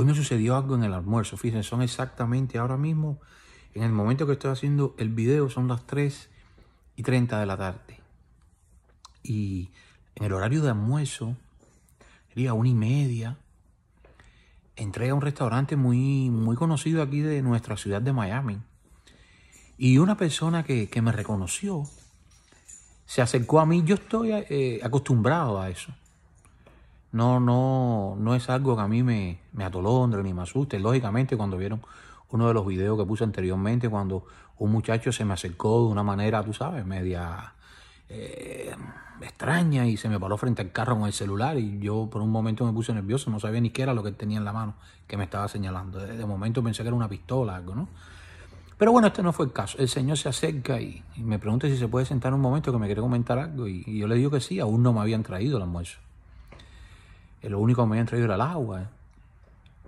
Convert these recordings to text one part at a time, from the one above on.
Hoy me sucedió algo en el almuerzo. Fíjense, son exactamente ahora mismo, en el momento que estoy haciendo el video, son las 3 y 30 de la tarde. Y en el horario de almuerzo, sería una y media, entré a un restaurante muy, muy conocido aquí de nuestra ciudad de Miami. Y una persona que, me reconoció se acercó a mí. Yo estoy eh, acostumbrado a eso no, no, no es algo que a mí me, me atolondre ni me asuste. Lógicamente, cuando vieron uno de los videos que puse anteriormente, cuando un muchacho se me acercó de una manera, tú sabes, media eh, extraña y se me paró frente al carro con el celular y yo por un momento me puse nervioso, no sabía ni qué era lo que tenía en la mano que me estaba señalando. De, momento pensé que era una pistola, algo, ¿no? Pero bueno, este no fue el caso. El señor se acerca y, me pregunta si se puede sentar un momento que me quiere comentar algo y, y yo le digo que sí, aún no me habían traído el almuerzo lo único que me habían traído era el agua.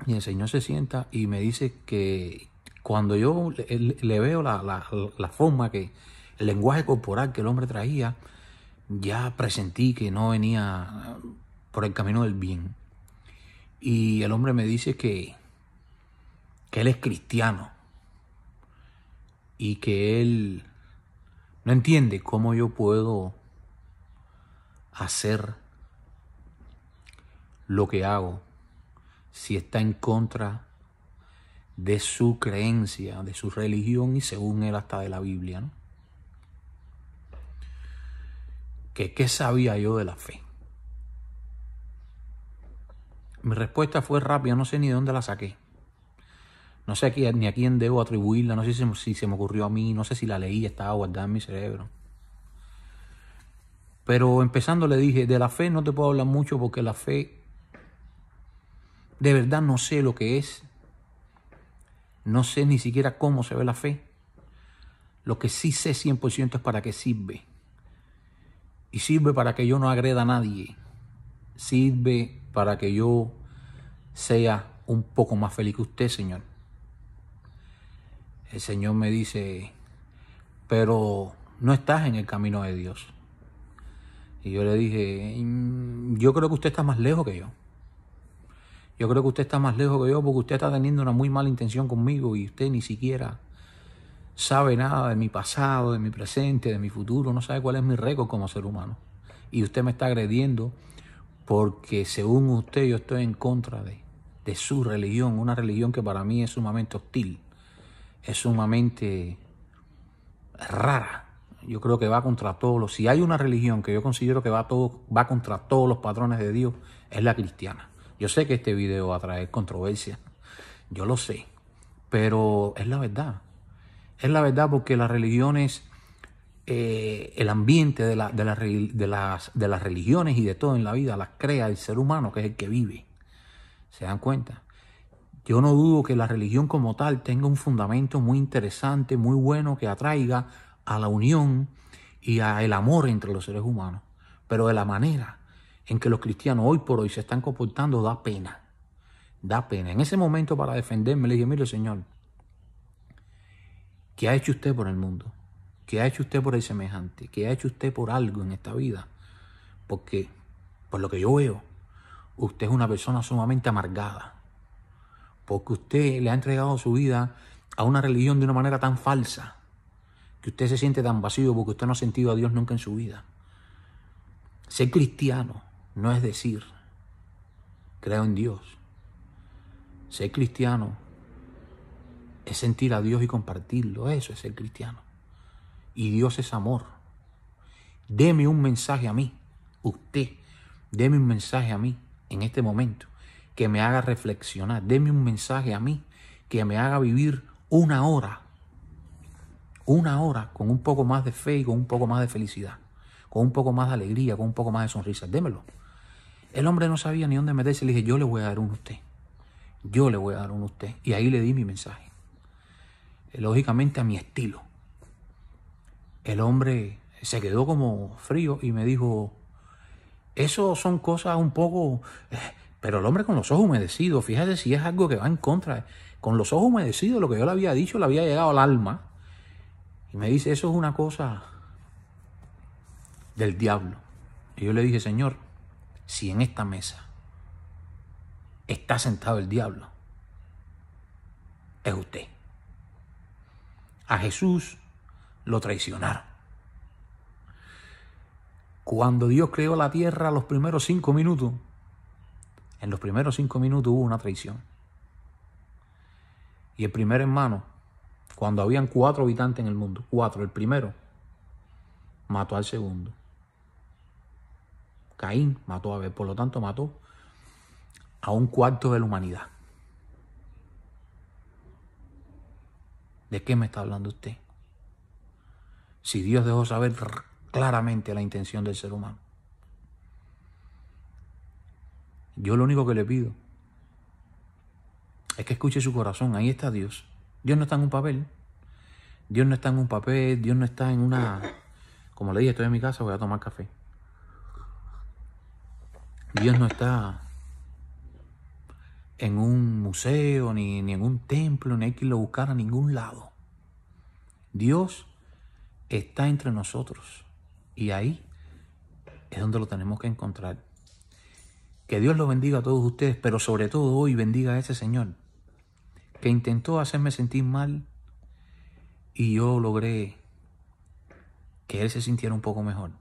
Y el Señor se sienta y me dice que cuando yo le, veo la, forma que, el lenguaje corporal que el hombre traía, ya presentí que no venía por el camino del bien. Y el hombre me dice que, que él es cristiano y que él no entiende cómo yo puedo hacer lo que hago, si está en contra de su creencia, de su religión y según él hasta de la Biblia. ¿Que, ¿Qué sabía yo de la fe? Mi respuesta fue rápida, no sé ni de dónde la saqué. No sé ni a quién debo atribuirla, no sé si se, me ocurrió a mí, no sé si la leí, estaba guardada en mi cerebro. Pero empezando le dije, de la fe no te puedo hablar mucho porque la fe de verdad no sé lo que es. No sé ni siquiera cómo se ve la fe. Lo que sí sé 100% es para qué sirve. Y sirve para que yo no agreda a nadie. Sirve para que yo sea un poco más feliz que usted, Señor. El Señor me dice, pero no estás en el camino de Dios. Y yo le dije, mm, yo creo que usted está más lejos que yo. Yo creo que usted está más lejos que yo porque usted está teniendo una muy mala intención conmigo y usted ni siquiera sabe nada de mi pasado, de mi presente, de mi futuro, no sabe cuál es mi récord como ser humano. Y usted me está agrediendo porque según usted yo estoy en contra de, su religión, una religión que para mí es sumamente hostil, es sumamente rara. Yo creo que va contra todos los. Si hay una religión que yo considero que va, va contra todos los patrones de Dios, es la cristiana. Yo sé que este video va a traer controversia, yo lo sé, pero es la verdad. Es la verdad porque las religiones, eh, el ambiente de, las, de las religiones y de todo en la vida las crea el ser humano que es el que vive. ¿Se dan cuenta? Yo no dudo que la religión como tal tenga un fundamento muy interesante, muy bueno, que atraiga a la unión y al amor entre los seres humanos, pero de la manera en que los cristianos hoy por hoy se están comportando da pena. Da pena. En ese momento para defenderme le dije, mire Señor, ¿qué ha hecho usted por el mundo? ¿Qué ha hecho usted por el semejante? ¿Qué ha hecho usted por algo en esta vida? Porque, por lo que yo veo, usted es una persona sumamente amargada. Porque usted le ha entregado su vida a una religión de una manera tan falsa que usted se siente tan vacío porque usted no ha sentido a Dios nunca en su vida. Ser cristiano no es decir, creo en Dios. Ser cristiano es sentir a Dios y compartirlo. Eso es ser cristiano. Y Dios es amor. Deme un mensaje a mí, usted. Deme un mensaje a mí en este momento que me haga reflexionar. Deme un mensaje a mí que me haga vivir una hora. Una hora con un poco más de fe y con un poco más de felicidad. Con un poco más de alegría, con un poco más de sonrisa. Démelo. El hombre no sabía ni dónde meterse. Le dije, yo le voy a dar un usted. Yo le voy a dar un usted. Y ahí le di mi mensaje. Eh, lógicamente a mi estilo. El hombre se quedó como frío y me dijo, eso son cosas un poco... Eh, pero el hombre con los ojos humedecidos, fíjate si es algo que va en contra. Con los ojos humedecidos, lo que yo le había dicho le había llegado al alma. Y me dice, eso es una cosa del diablo. Y yo le dije, Señor, si en esta mesa está sentado el diablo, es usted. A Jesús lo traicionaron. Cuando Dios creó la tierra, los primeros cinco minutos, en los primeros cinco minutos hubo una traición. Y el primer hermano, cuando habían cuatro habitantes en el mundo, cuatro, el primero mató al segundo. Caín mató a ver, por lo tanto mató a un cuarto de la humanidad. ¿De qué me está hablando usted? Si Dios dejó saber claramente la intención del ser humano. Yo lo único que le pido es que escuche su corazón. Ahí está Dios. Dios no está en un papel. Dios no está en un papel. Dios no está en una... Como le dije, estoy en mi casa, voy a tomar café. Dios no está en un museo, ni, en un templo, ni hay que irlo a buscar a ningún lado. Dios está entre nosotros y ahí es donde lo tenemos que encontrar. Que Dios lo bendiga a todos ustedes, pero sobre todo hoy bendiga a ese Señor que intentó hacerme sentir mal y yo logré que Él se sintiera un poco mejor.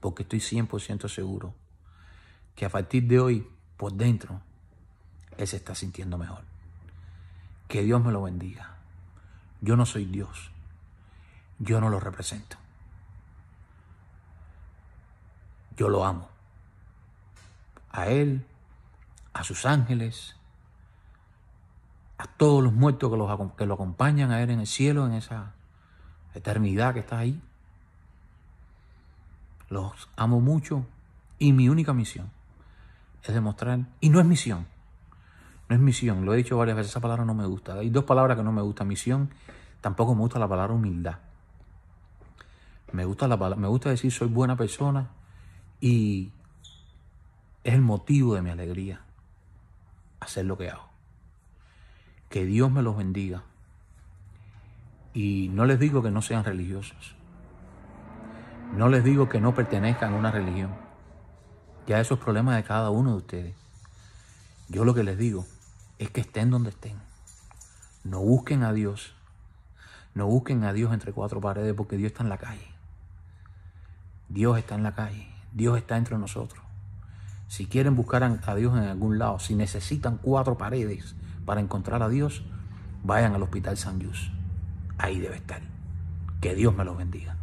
Porque estoy 100% seguro que a partir de hoy, por dentro, Él se está sintiendo mejor. Que Dios me lo bendiga. Yo no soy Dios. Yo no lo represento. Yo lo amo. A Él, a sus ángeles, a todos los muertos que, los, que lo acompañan a Él en el cielo, en esa eternidad que está ahí. Los amo mucho y mi única misión es demostrar, y no es misión, no es misión, lo he dicho varias veces, esa palabra no me gusta. Hay dos palabras que no me gusta, misión, tampoco me gusta la palabra humildad. Me gusta, la, me gusta decir soy buena persona y es el motivo de mi alegría hacer lo que hago. Que Dios me los bendiga. Y no les digo que no sean religiosos. No les digo que no pertenezcan a una religión. Ya esos problemas de cada uno de ustedes. Yo lo que les digo es que estén donde estén. No busquen a Dios. No busquen a Dios entre cuatro paredes porque Dios está en la calle. Dios está en la calle. Dios está entre nosotros. Si quieren buscar a Dios en algún lado, si necesitan cuatro paredes para encontrar a Dios, vayan al Hospital San Luis Ahí debe estar. Que Dios me los bendiga.